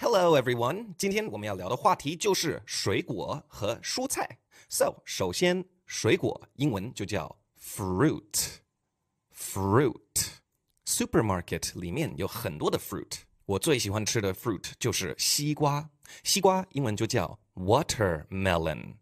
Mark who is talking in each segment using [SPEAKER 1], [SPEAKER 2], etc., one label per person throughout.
[SPEAKER 1] Hello everyone，今天我们要聊的话题就是水果和蔬菜。So，首先，水果英文就叫 fruit。fruit，supermarket 里面有很多的 fruit。我最喜欢吃的 fruit 就是西瓜。西瓜英文就叫 watermelon。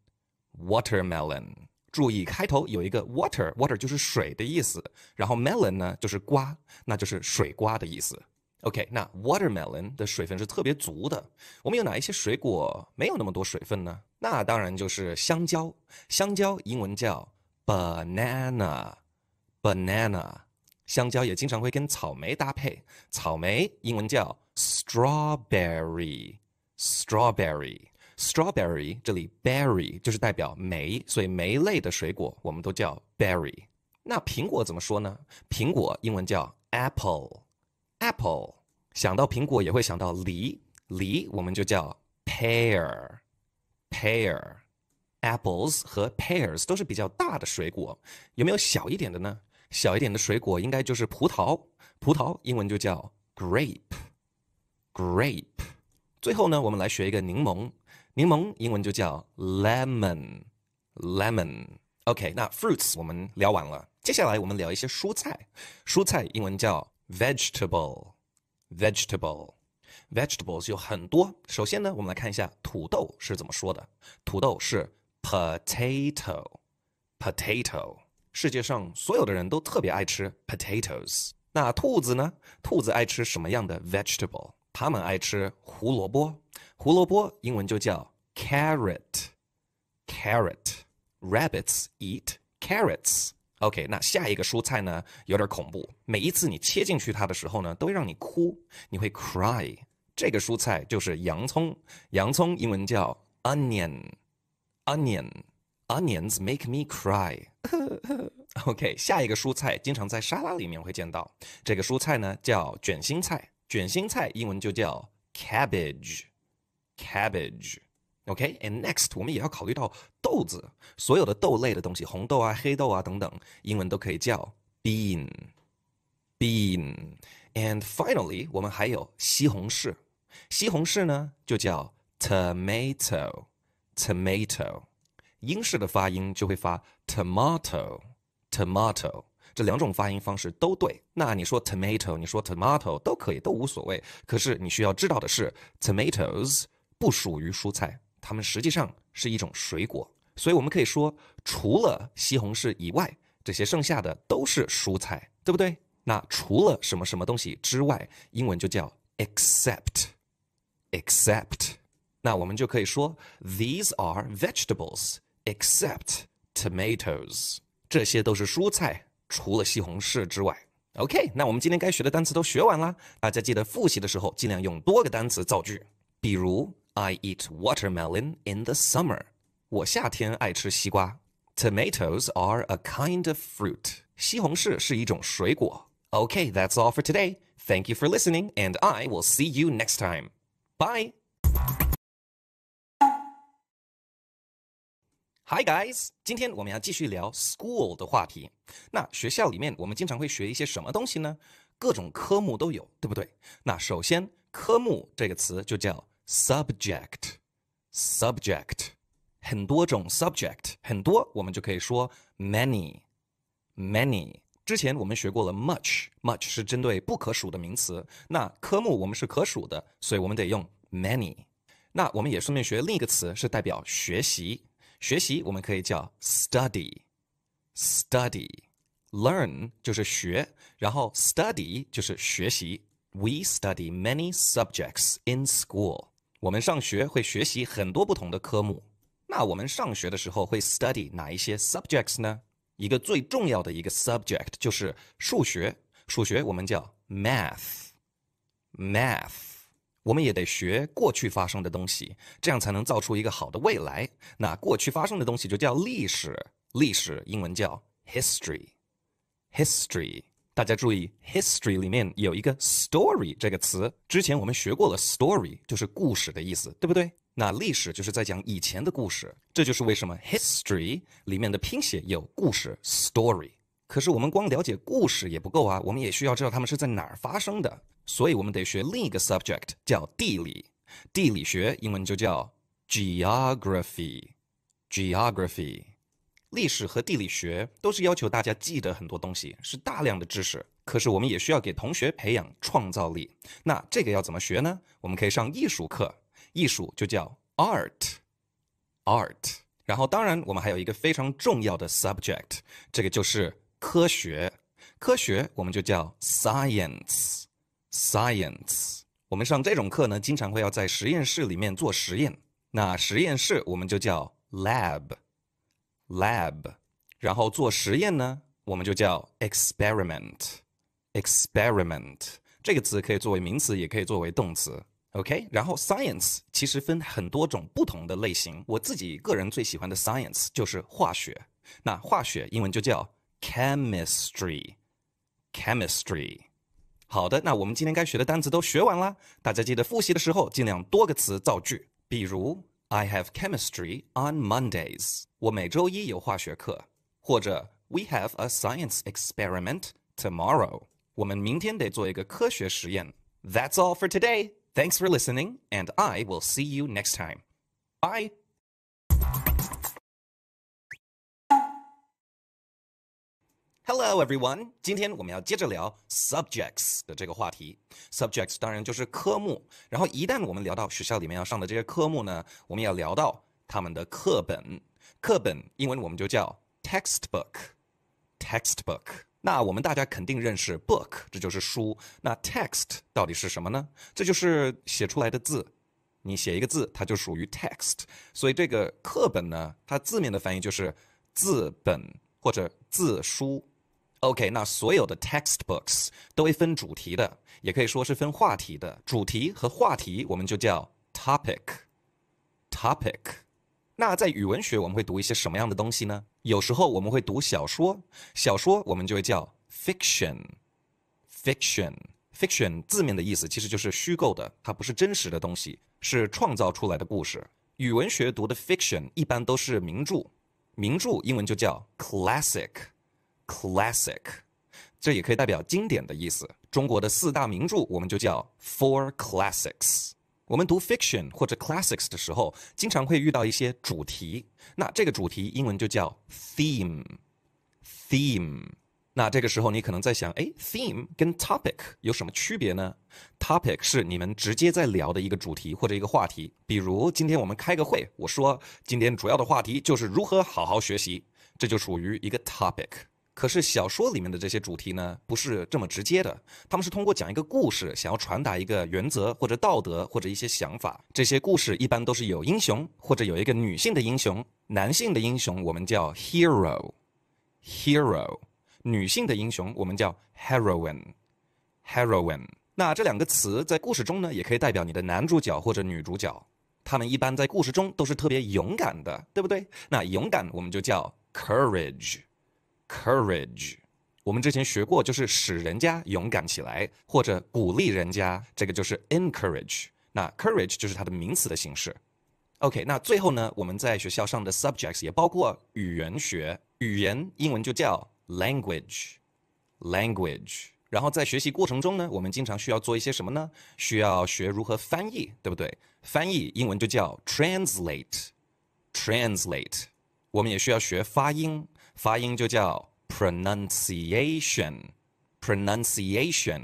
[SPEAKER 1] watermelon，注意开头有一个 water，water 就是水的意思，然后 melon 呢就是瓜，那就是水瓜的意思。OK，那 watermelon 的水分是特别足的。我们有哪一些水果没有那么多水分呢？那当然就是香蕉。香蕉英文叫 banana，banana。香蕉也经常会跟草莓搭配。草莓英文叫 strawberry，strawberry，strawberry。这里 berry 就是代表莓，所以莓类的水果我们都叫 berry。那苹果怎么说呢？苹果英文叫 apple。Apple 想到苹果也会想到梨，梨我们就叫 pear，pear，apples 和 pears 都是比较大的水果，有没有小一点的呢？小一点的水果应该就是葡萄，葡萄英文就叫 grape，grape。最后呢，我们来学一个柠檬，柠檬英文就叫 lemon，lemon。OK，那 fruits 我们聊完了，接下来我们聊一些蔬菜，蔬菜英文叫。vegetable vegetable vegetables 有很多。首先呢，我们来看一下土豆是怎么说的。土豆是 potato potato。世界上所有的人都特别爱吃 potatoes。那兔子呢？兔子爱吃什么样的 vegetable？它们爱吃胡萝卜。胡萝卜英文就叫 carrot carrot。Rabbits eat carrots。OK，那下一个蔬菜呢？有点恐怖。每一次你切进去它的时候呢，都会让你哭，你会 cry。这个蔬菜就是洋葱，洋葱英文叫 onion，onion，onions make me cry。OK，下一个蔬菜经常在沙拉里面会见到，这个蔬菜呢叫卷心菜，卷心菜英文就叫 cabbage，cabbage。OK，and next 我们也要考虑到豆子，所有的豆类的东西，红豆啊、黑豆啊等等，英文都可以叫 bean，bean。and finally 我们还有西红柿，西红柿呢就叫 tomato，tomato。英式的发音就会发 tomato，tomato。这两种发音方式都对，那你说 tomato，你说 tomato 都可以，都无所谓。可是你需要知道的是，tomatoes 不属于蔬菜。它们实际上是一种水果，所以我们可以说，除了西红柿以外，这些剩下的都是蔬菜，对不对？那除了什么什么东西之外，英文就叫 except，except。那我们就可以说，these are vegetables except tomatoes，这些都是蔬菜，除了西红柿之外。OK，那我们今天该学的单词都学完啦。大家记得复习的时候尽量用多个单词造句，比如。I eat watermelon in the summer. Tomatoes are a kind of fruit. Okay, that's all for today. Thank you for listening, and I will see you next time. Bye. Hi guys，今天我们要继续聊 school 的话题。那学校里面我们经常会学一些什么东西呢？各种科目都有，对不对？那首先，科目这个词就叫。subject subject 很多种 subject many many。之前我们学过了 much much 是针对不可数的名词，那科目我们是可数的，所以我们得用 many。那我们也顺便学另一个词，是代表学习。学习我们可以叫 study study。learn 就是学，然后 study 就是学习。We study many subjects in school. 我们上学会学习很多不同的科目，那我们上学的时候会 study 哪一些 subjects 呢？一个最重要的一个 subject 就是数学，数学我们叫 math，math，我们也得学过去发生的东西，这样才能造出一个好的未来。那过去发生的东西就叫历史，历史英文叫 history，history。大家注意，history 里面有一个 story 这个词，之前我们学过了，story 就是故事的意思，对不对？那历史就是在讲以前的故事，这就是为什么 history 里面的拼写有故事 story。可是我们光了解故事也不够啊，我们也需要知道他们是在哪儿发生的，所以我们得学另一个 subject 叫地理，地理学英文就叫 geography，geography。历史和地理学都是要求大家记得很多东西，是大量的知识。可是我们也需要给同学培养创造力。那这个要怎么学呢？我们可以上艺术课，艺术就叫 art，art。然后当然我们还有一个非常重要的 subject，这个就是科学。科学我们就叫 science，science。我们上这种课呢，经常会要在实验室里面做实验。那实验室我们就叫 lab。Lab，然后做实验呢，我们就叫 experiment。experiment 这个词可以作为名词，也可以作为动词。OK，然后 science 其实分很多种不同的类型。我自己个人最喜欢的 science 就是化学。那化学英文就叫 chemistry。chemistry。好的，那我们今天该学的单词都学完了，大家记得复习的时候尽量多个词造句，比如。I have chemistry on Mondays. 我每周一有化学课。或者 We have a science experiment tomorrow. 我们明天得做一个科学实验。That's all for today. Thanks for listening, and I will see you next time. Bye. Hello, everyone. 今天我们要接着聊 subjects 的这个话题。subjects 当然就是科目。然后一旦我们聊到学校里面要上的这些科目呢，我们要聊到他们的课本。课本英文我们就叫 textbook。textbook。那我们大家肯定认识 book，这就是书。那 text 到底是什么呢？这就是写出来的字。你写一个字，它就属于 text。所以这个课本呢，它字面的翻译就是字本或者字书。OK，那所有的 textbooks 都会分主题的，也可以说是分话题的。主题和话题我们就叫 topic，topic。那在语文学我们会读一些什么样的东西呢？有时候我们会读小说，小说我们就会叫 fiction，fiction，fiction 字面的意思其实就是虚构的，它不是真实的东西，是创造出来的故事。语文学读的 fiction 一般都是名著，名著英文就叫 classic。Classic，这也可以代表经典的意思。中国的四大名著我们就叫 Four Classics。我们读 fiction 或者 classics 的时候，经常会遇到一些主题。那这个主题英文就叫 theme。theme。那这个时候你可能在想，哎，theme 跟 topic 有什么区别呢？topic 是你们直接在聊的一个主题或者一个话题。比如今天我们开个会，我说今天主要的话题就是如何好好学习，这就属于一个 topic。可是小说里面的这些主题呢，不是这么直接的，他们是通过讲一个故事，想要传达一个原则或者道德或者一些想法。这些故事一般都是有英雄，或者有一个女性的英雄，男性的英雄我们叫 hero，hero，女性的英雄我们叫 heroine，heroine。那这两个词在故事中呢，也可以代表你的男主角或者女主角，他们一般在故事中都是特别勇敢的，对不对？那勇敢我们就叫 courage。Courage，我们之前学过，就是使人家勇敢起来或者鼓励人家，这个就是 encourage。那 courage 就是它的名词的形式。OK，那最后呢，我们在学校上的 subjects 也包括语言学，语言英文就叫 language，language。然后在学习过程中呢，我们经常需要做一些什么呢？需要学如何翻译，对不对？翻译英文就叫 translate，translate。我们也需要学发音。发音就叫 pronunciation，pronunciation。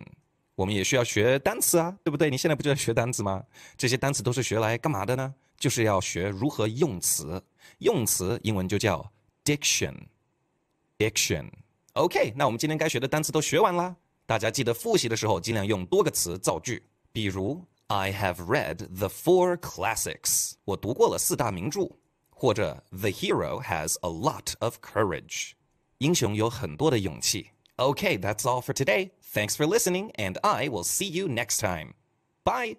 [SPEAKER 1] 我们也需要学单词啊，对不对？你现在不就在学单词吗？这些单词都是学来干嘛的呢？就是要学如何用词，用词英文就叫 diction，diction。OK，那我们今天该学的单词都学完啦。大家记得复习的时候，尽量用多个词造句，比如 I have read the four classics。我读过了四大名著。或者 The hero has a lot of courage. 英雄有很多的勇气。Okay, that's all for today. Thanks for listening, and I will see you next time. Bye.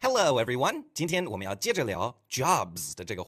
[SPEAKER 1] Hello, everyone. 今天我们要接着聊 jobs 的这个